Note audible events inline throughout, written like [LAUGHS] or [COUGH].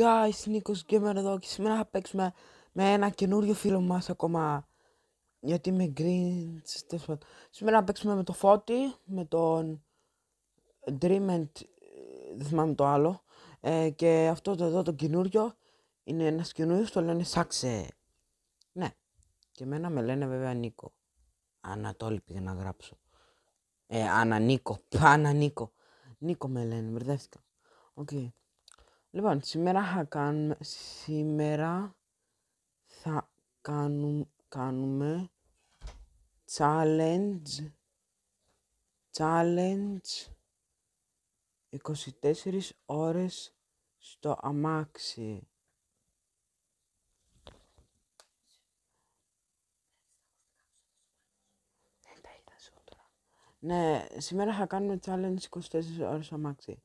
Guys, Νίκος Gamer εδώ και σήμερα θα παίξουμε με ένα καινούριο φίλο μας ακόμα γιατί με green σήμερα θα παίξουμε με το Φώτη, με τον Dream ε, δεν θυμάμαι το άλλο ε, και αυτό το εδώ το καινούριο είναι ένας καινούριος, το λένε Σάξε ναι και εμένα με λένε βέβαια Νίκο Ανατόλη πήγα να γράψω ε, Ανανίκο, [LAUGHS] Πανανίκο Νίκο με λένε, μπερδεύτηκα Οκ okay. Λοιπόν, σήμερα θα κάνουμε, σήμερα θα κάνουμε, κάνουμε challenge, challenge 24 ώρες στο αμάξι. Ναι, σήμερα θα κάνουμε challenge 24 ώρες στο αμάξι.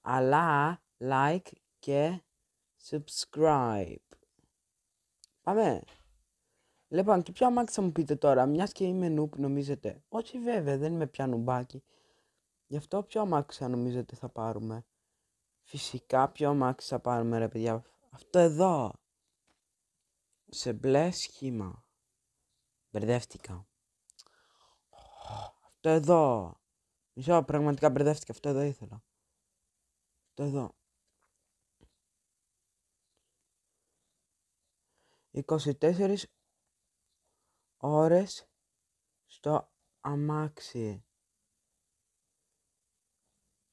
Αλλά like και subscribe. Πάμε. Λοιπόν, και ποιο αμάξι θα μου πείτε τώρα, μιας και είμαι νουπ νομίζετε. Όχι βέβαια, δεν είμαι πια νουμπάκι. Γι' αυτό ποιο αμάξι θα νομίζετε θα πάρουμε. Φυσικά ποιο αμάξι θα πάρουμε ρε παιδιά. Αυτό εδώ. Σε μπλε σχήμα. Μπερδεύτηκα. Αυτό εδώ. Μισό, πραγματικά μπερδεύτηκα. Αυτό εδώ ήθελα. Αυτό εδώ. 24 ώρες στο αμάξι.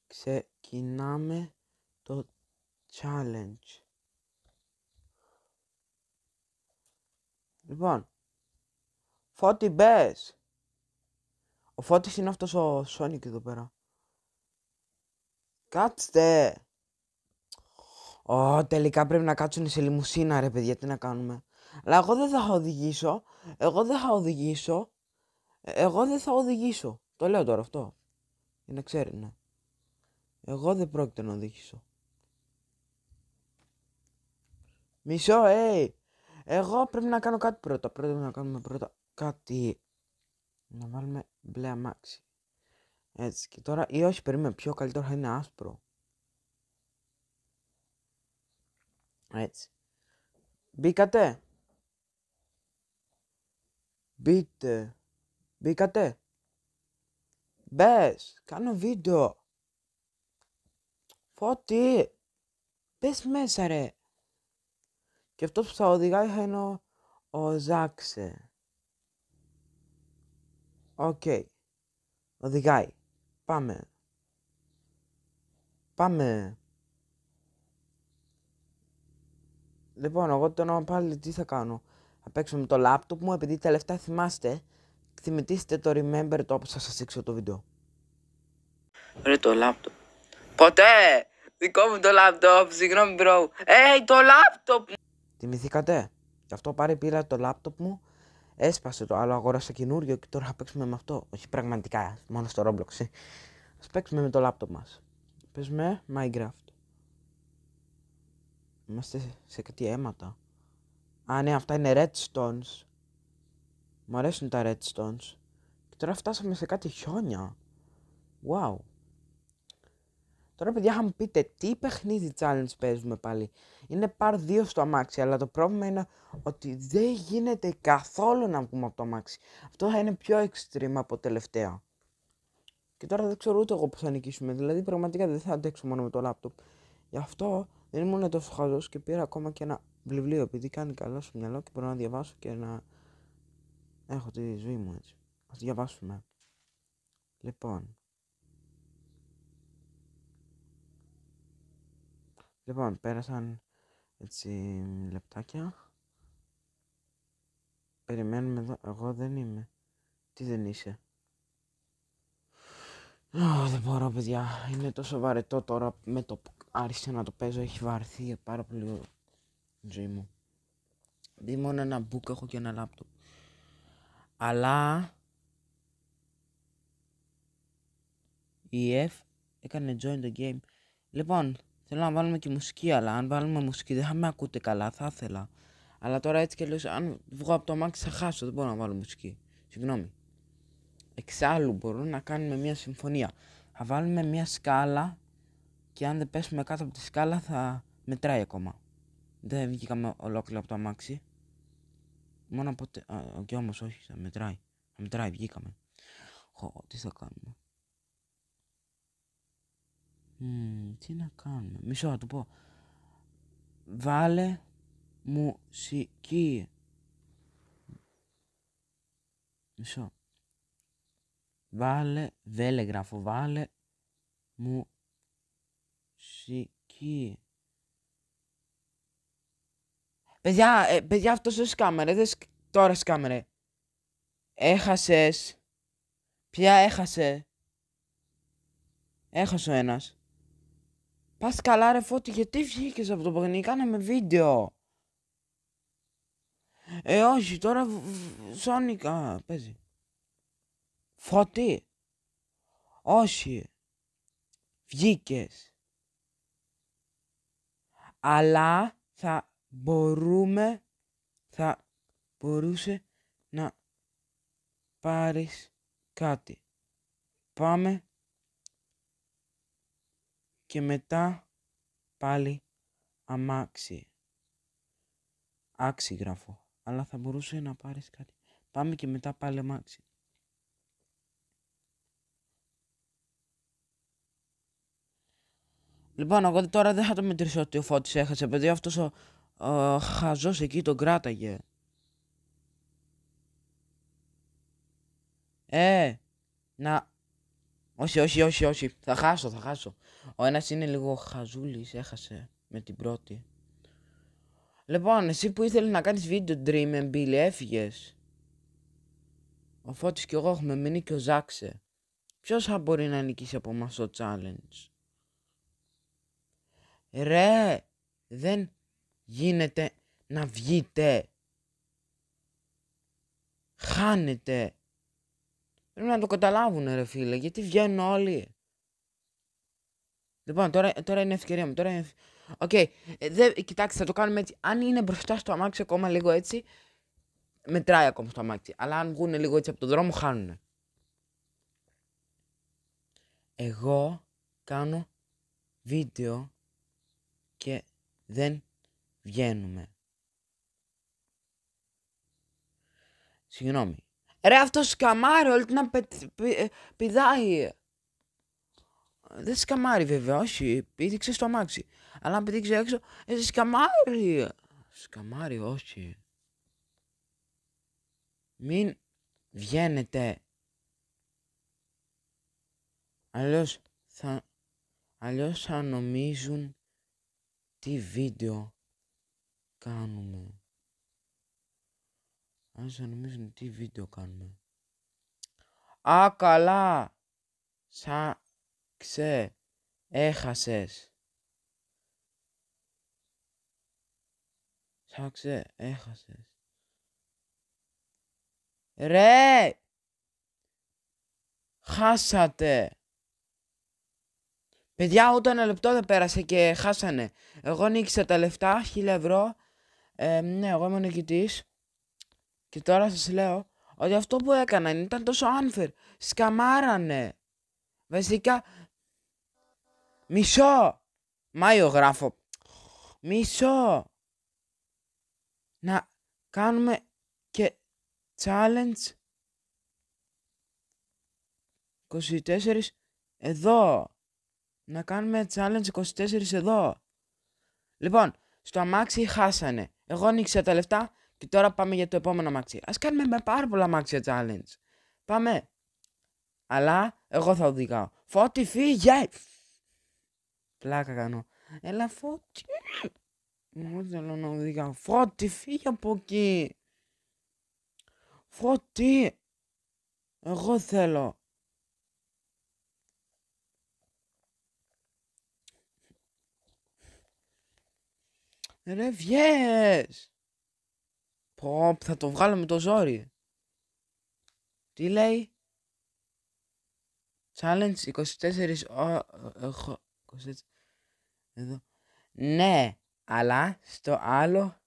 Ξεκινάμε το challenge. Λοιπόν, Φώτη μπες. Ο Φώτης είναι αυτός ο Sonic εδώ πέρα. Κάτστε. Ω, τελικά πρέπει να κάτσουν σε λιμουσίνα ρε παιδιά, τι να κάνουμε. Αλλά εγώ δεν θα οδηγήσω. Εγώ δεν θα οδηγήσω. Ε, εγώ δεν θα οδηγήσω. Το λέω τώρα αυτό. Για να ξέρει, ναι. Εγώ δεν πρόκειται να οδηγήσω. Μισό, ε! Hey. Εγώ πρέπει να κάνω κάτι πρώτα. Πρέπει να κάνουμε πρώτα κάτι. Να βάλουμε μπλε αμάξι. Έτσι. Και τώρα, ή όχι, περίμενε πιο καλύτερο θα είναι άσπρο. Έτσι. Μπήκατε. Μπείτε. Μπήκατε. μπες, Κάνω βίντεο. Φώτι. Μπες μέσα ρε. Και αυτός που θα οδηγάει θα είναι ο Ζάξε. Οκ. Okay. Οδηγάει. Πάμε. Πάμε. Λοιπόν, εγώ το πάλι τι θα κάνω. Θα με το λάπτοπ μου επειδή λεφτά θυμάστε. Θυμητήστε το remember το όπως θα σας δείξω το βίντεο. Ρε το λάπτοπ. Ποτέ! Δικό μου το λάπτοπ, συγγνώμη bro. Ει το λάπτοπ! Θυμηθήκατε. Γι' αυτό πάρει πήρα το λάπτοπ μου. Έσπασε το άλλο, αγόρασα καινούριο και τώρα θα παίξουμε με αυτό. Όχι πραγματικά, μόνο στο Roblox. Ε. Ας παίξουμε με το λάπτοπ μας. Παίζουμε Minecraft. Είμαστε σε κάτι αίματα. Α, ναι, αυτά είναι redstones. Μου αρέσουν τα redstones. Και τώρα φτάσαμε σε κάτι χιόνια. Wow. Τώρα, παιδιά, θα μου πείτε τι παιχνίδι challenge παίζουμε πάλι. Είναι παρ 2 στο αμάξι, αλλά το πρόβλημα είναι ότι δεν γίνεται καθόλου να βγούμε από το αμάξι. Αυτό θα είναι πιο extreme από τελευταία. Και τώρα δεν ξέρω ούτε εγώ που θα νικήσουμε. Δηλαδή, πραγματικά δεν θα αντέξω μόνο με το λάπτοπ. Γι' αυτό δεν ήμουν τόσο χαζός και πήρα ακόμα και ένα βιβλίο επειδή κάνει καλό στο μυαλό και μπορώ να διαβάσω και να έχω τη ζωή μου έτσι. Ας διαβάσουμε. Λοιπόν. Λοιπόν, πέρασαν έτσι λεπτάκια. Περιμένουμε εδώ. Εγώ δεν είμαι. Τι δεν είσαι. δεν μπορώ παιδιά. Είναι τόσο βαρετό τώρα με το που να το παίζω. Έχει βαρθεί πάρα πολύ ζωή μου. Δηλαδή μόνο ένα book έχω και ένα λάπτοπ. Αλλά η F έκανε join the game. Λοιπόν, θέλω να βάλουμε και μουσική, αλλά αν βάλουμε μουσική δεν θα με ακούτε καλά, θα ήθελα. Αλλά τώρα έτσι και λέω, αν βγω από το max θα χάσω, δεν μπορώ να βάλω μουσική. Συγγνώμη. Εξάλλου μπορούμε να κάνουμε μια συμφωνία. Θα βάλουμε μια σκάλα και αν δεν πέσουμε κάτω από τη σκάλα θα μετράει ακόμα. Δεν βγήκαμε ολόκληρο από το αμάξι. Μόνο από τε... Α, και όμως όχι, θα μετράει. Θα μετράει, βγήκαμε. Χω, τι θα κάνουμε. τι να κάνουμε. Μισό να του πω. Βάλε μουσική. Μισό. Βάλε, δέλεγραφο, βάλε μουσική. Παιδιά, ε, παιδιά αυτός δεν σκάμερε, Δεν σκ... Τώρα σκάμερε. Έχασες. Ποια έχασε. Έχασε ο ένας. Πας καλά, ρε φώτη, γιατί βγήκες από το παιχνίδι. Κάναμε βίντεο. Ε, όχι, τώρα Σόνικα παίζει. Φώτη. Όχι. Βγήκες! Αλλά θα μπορούμε, θα μπορούσε να πάρεις κάτι. Πάμε και μετά πάλι αμάξι. Άξι αλλά θα μπορούσε να πάρεις κάτι. Πάμε και μετά πάλι αμάξι. Λοιπόν, εγώ τώρα δεν θα το μετρήσω ότι ο Φώτης έχασε, παιδί αυτός ο χαζός εκεί τον κράταγε. Ε, να... Όχι, όχι, όχι, όχι. Θα χάσω, θα χάσω. Ο ένας είναι λίγο χαζούλης, έχασε με την πρώτη. Λοιπόν, εσύ που ήθελες να κάνεις βίντεο dream Billy, έφυγες. Ο Φώτης και εγώ έχουμε μείνει και ο Ζάξε. Ποιος θα μπορεί να νικήσει από μας το challenge. Ρε, δεν γίνεται να βγείτε. Χάνετε. Πρέπει να το καταλάβουν ρε φίλε, γιατί βγαίνουν όλοι. Λοιπόν, τώρα, τώρα είναι ευκαιρία μου, τώρα είναι... Οκ, okay. Ε, κοιτάξτε, θα το κάνουμε έτσι. Αν είναι μπροστά στο αμάξι ακόμα λίγο έτσι, μετράει ακόμα στο αμάξι. Αλλά αν βγουν λίγο έτσι από τον δρόμο, χάνουν. Εγώ κάνω βίντεο και δεν Βγαίνουμε. Συγγνώμη. Ρε αυτός σκαμάρι όλη την ε, πηδάει. Δεν σκαμάρι βέβαια, όχι. Πήδηξε στο αμάξι. Αλλά αν πήδηξε έξω, εσύ σκαμάρι. Σκαμάρει, όχι. Μην βγαίνετε. Αλλιώς θα, αλλιώς θα νομίζουν τι βίντεο κάνουμε. νομίζω θα νομίζουν τι βίντεο κάνουμε. Α, καλά! Σα, ξέ, έχασες. Σα, ξέ, έχασες. Ρε! Χάσατε! Παιδιά, ούτε ένα λεπτό δεν πέρασε και χάσανε. Εγώ νίκησα τα λεφτά, 1000 ευρώ ε, ναι, εγώ είμαι ο Και τώρα σας λέω ότι αυτό που έκαναν ήταν τόσο unfair. Σκαμάρανε. Βασικά, μισό. Μάιο γράφω. Μισό. Να κάνουμε και challenge 24 εδώ. Να κάνουμε challenge 24 εδώ. Λοιπόν, στο αμάξι χάσανε. Εγώ ανοίξα τα λεφτά και τώρα πάμε για το επόμενο μάξι. Ας κάνουμε με πάρα πολλά μάξια challenge. Πάμε. Αλλά εγώ θα οδηγάω. Φώτη φύγε! Πλάκα κάνω. Έλα Φώτι. Μου θέλω να οδηγάω. Φώτη φύγε από εκεί. Φώτι. Εγώ θέλω. Ρε βγες. θα το βγάλω με το ζόρι. Τι λέει. Challenge 24 24... Εδώ. Ναι, αλλά στο άλλο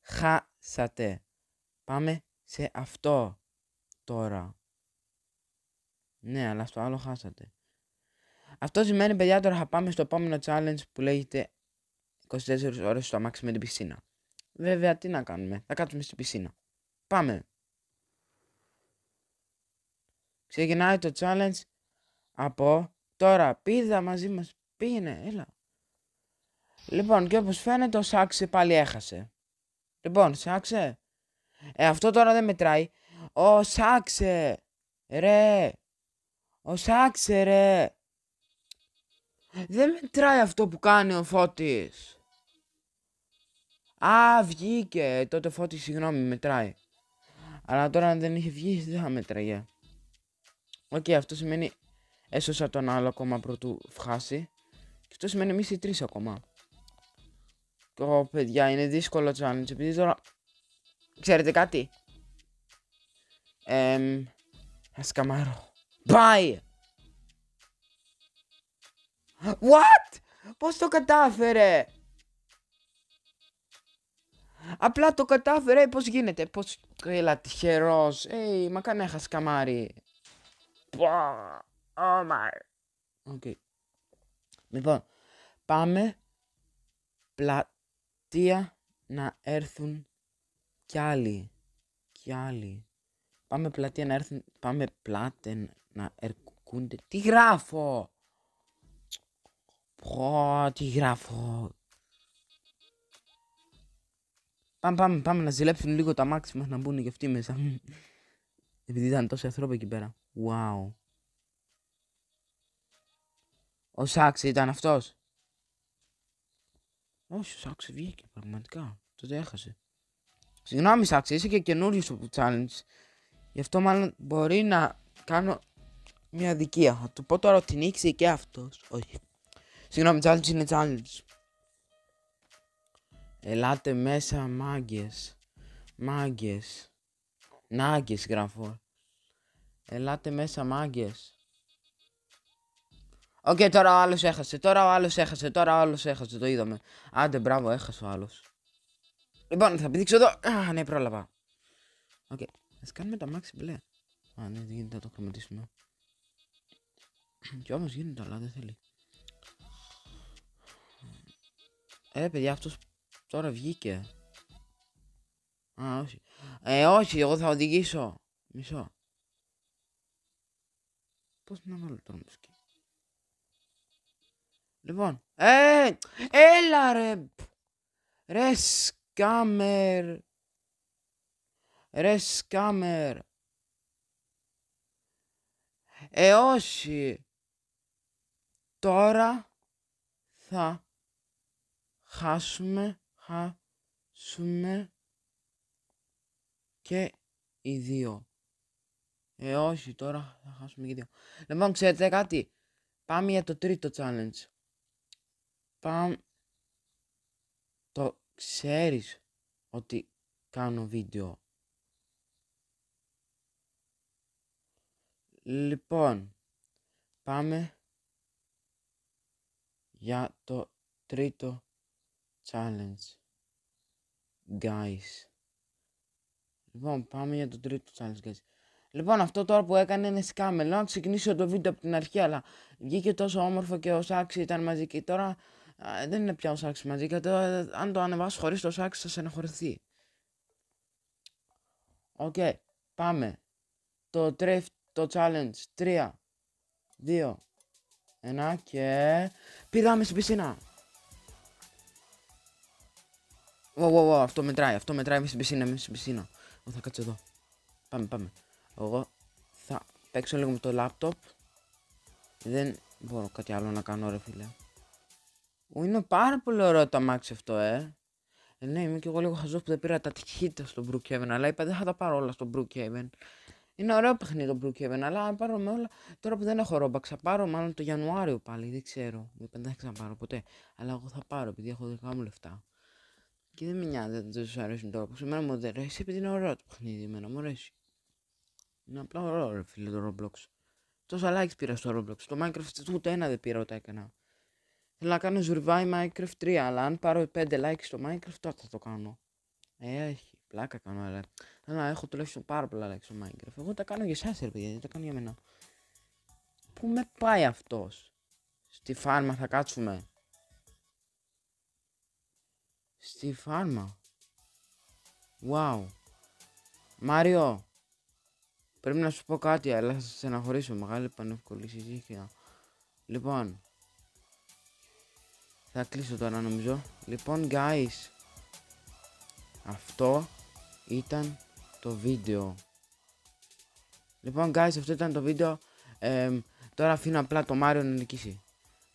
χάσατε. Πάμε σε αυτό τώρα. Ναι, αλλά στο άλλο χάσατε. Αυτό σημαίνει, παιδιά, τώρα θα πάμε στο επόμενο challenge που λέγεται 24 ώρες στο αμάξι με την πισίνα. Βέβαια, τι να κάνουμε, θα κάτσουμε στην πισίνα. Πάμε. Ξεκινάει το challenge από τώρα πίδα μαζί μας. Πήγαινε, έλα. Λοιπόν, και όπως φαίνεται ο Σάξε πάλι έχασε. Λοιπόν, Σάξε. Ε, αυτό τώρα δεν μετράει. Ο Σάξε. Ρε. Ο Σάξε, ρε. Δεν μετράει αυτό που κάνει ο Φώτης. Α, βγήκε. Τότε φώτη, συγγνώμη, μετράει. Αλλά τώρα αν δεν είχε βγει, δεν θα μετραγε. Οκ, αυτό σημαίνει έσωσα τον άλλο ακόμα πρωτού φχάσει. Και αυτό σημαίνει εμείς οι τρεις ακόμα. Ω παιδιά, είναι δύσκολο challenge. Επειδή τώρα. Ξέρετε κάτι. Εμ. Ας καμάρω. Bye! What? Πώς το κατάφερε! Απλά το κατάφερε, ε, πώς γίνεται, πώς έλα τυχερός, hey, μα κανέχας, καμάρι. Oh my. Okay. Λοιπόν, πάμε πλατεία να έρθουν κι άλλοι, κι άλλοι. Πάμε πλατεία να έρθουν, πάμε πλάτε να έρθουν... Τι γράφω! Πω, τι γράφω! Πάμε, πάμε, πάμε να ζηλέψουν λίγο τα μάξι μας να μπουν και αυτοί μέσα. Επειδή ήταν τόσοι ανθρώποι εκεί πέρα. Wow. Ο Σάξ ήταν αυτός. Όχι, ο Σάξ βγήκε πραγματικά. Τότε έχασε. Συγγνώμη Σάξ, είσαι και καινούριο στο challenge. Γι' αυτό μάλλον μπορεί να κάνω μια δικία. Θα του πω τώρα ότι νίξει και αυτός. Όχι. Συγγνώμη, challenge είναι challenge. Ελάτε μέσα μάγκες. Μάγκες. Νάγκες γράφω. Ελάτε μέσα μάγκες. Οκ, okay, τώρα ο άλλος έχασε. Τώρα ο άλλος έχασε. Τώρα ο άλλος έχασε. Το είδαμε. Άντε, μπράβο, έχασε ο άλλος. Λοιπόν, θα πηδήξω εδώ. Α, ναι, πρόλαβα. Οκ. Okay. Ας κάνουμε τα μάξι μπλε. Α, ναι, δεν γίνεται να το χρωματίσουμε. Κι όμως γίνεται, αλλά δεν θέλει. Ε, παιδιά, αυτός Τώρα βγήκε. Α, όχι. Ε, όχι, εγώ θα οδηγήσω. Μισό. Πώς να βάλω τώρα μουσική. Λοιπόν, ε, έλα ρε. Ρε σκάμερ. Ρε σκάμερ. Ε, όχι. Τώρα θα χάσουμε χάσουμε ναι και οι δύο. Ε, όχι, τώρα θα χάσουμε και οι δύο. Λοιπόν, ξέρετε κάτι. Πάμε για το τρίτο challenge. Πάμε... Το ξέρεις ότι κάνω βίντεο. Λοιπόν, πάμε για το τρίτο challenge guys. Λοιπόν, πάμε για το τρίτο challenge, guys. Λοιπόν, αυτό τώρα που έκανε είναι Λέω Να ξεκινήσω το βίντεο από την αρχή, αλλά βγήκε τόσο όμορφο και ο Σάξι ήταν μαζί και τώρα α, δεν είναι πια ο Σάξι μαζί. Και τώρα, αν το ανεβάσω χωρίς το Σάξι, θα στεναχωρηθεί. Οκ, okay, πάμε. Το τρίτο το challenge. 3, 2, 1 και. Πηδάμε στην πισινά. αυτό μετράει, αυτό μετράει με στην πισίνα, με στην πισίνα. Εγώ θα κάτσω εδώ. Πάμε, πάμε. Εγώ θα παίξω λίγο με το λάπτοπ. Δεν μπορώ κάτι άλλο να κάνω, ρε φίλε. είναι πάρα πολύ ωραίο το αμάξι αυτό, ε. ε ναι, είμαι και εγώ λίγο χαζός που δεν πήρα τα τυχήτα στο Brookhaven, αλλά είπα δεν θα τα πάρω όλα στο Brookhaven. Είναι ωραίο παιχνίδι το Brookhaven, αλλά αν πάρω με όλα. Τώρα που δεν έχω ρόμπα, ξαπάρω πάρω μάλλον το Ιανουάριο πάλι, δεν ξέρω. Δεν θα ξαναπάρω ποτέ. Αλλά εγώ θα πάρω επειδή έχω δικά μου λεφτά. Και δεν με νοιάζει δεν σου αρέσουν το Roblox. Εμένα μου δεν αρέσει επειδή είναι ωραίο το παιχνίδι. Εμένα μου αρέσει. Είναι απλά ωραίο, ρε φίλε το Roblox. Τόσα likes πήρα στο Roblox. Το Minecraft ούτε ένα δεν πήρα όταν έκανα. Θέλω να κάνω survive Minecraft 3, αλλά αν πάρω 5 likes στο Minecraft, τότε θα το κάνω. Ε, έχει. Πλάκα κάνω, αλλά. Θέλω να έχω τουλάχιστον πάρα πολλά likes στο Minecraft. Εγώ τα κάνω για εσάς, ρε παιδιά, δεν τα κάνω για μένα. Πού με πάει αυτός. Στη φάρμα θα κάτσουμε στη φάρμα. Wow. Μάριο. Πρέπει να σου πω κάτι, αλλά θα σε στεναχωρήσω. Μεγάλη πανεύκολη συζήτηση. Λοιπόν. Θα κλείσω τώρα νομίζω. Λοιπόν, guys. Αυτό ήταν το βίντεο. Λοιπόν, guys, αυτό ήταν το βίντεο. τώρα αφήνω απλά το Μάριο να νικήσει.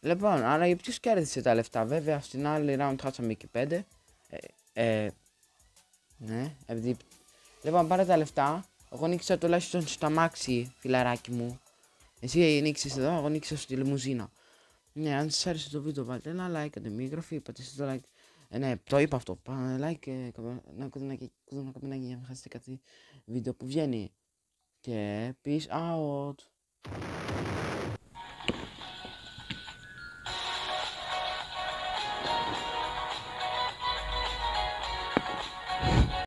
Λοιπόν, αλλά για ποιος κέρδισε τα λεφτά. Βέβαια, στην άλλη round χάσαμε και 5. Ε, ε, ναι, επειδή... Λοιπόν, πάρε τα λεφτά. Εγώ νίκησα τουλάχιστον στο αμάξι, φιλαράκι μου. Εσύ νίκησες εδώ, εγώ νίκησα στη λιμουζίνα. Ναι, αν σας άρεσε το βίντεο, βάλτε ένα like, εγγραφή, πατήστε το like. Ε, ναι, το είπα αυτό. Πάμε like, ένα ε, κουδουνάκι, καμπινάκι για να χάσετε κάτι βίντεο που βγαίνει. Και peace out.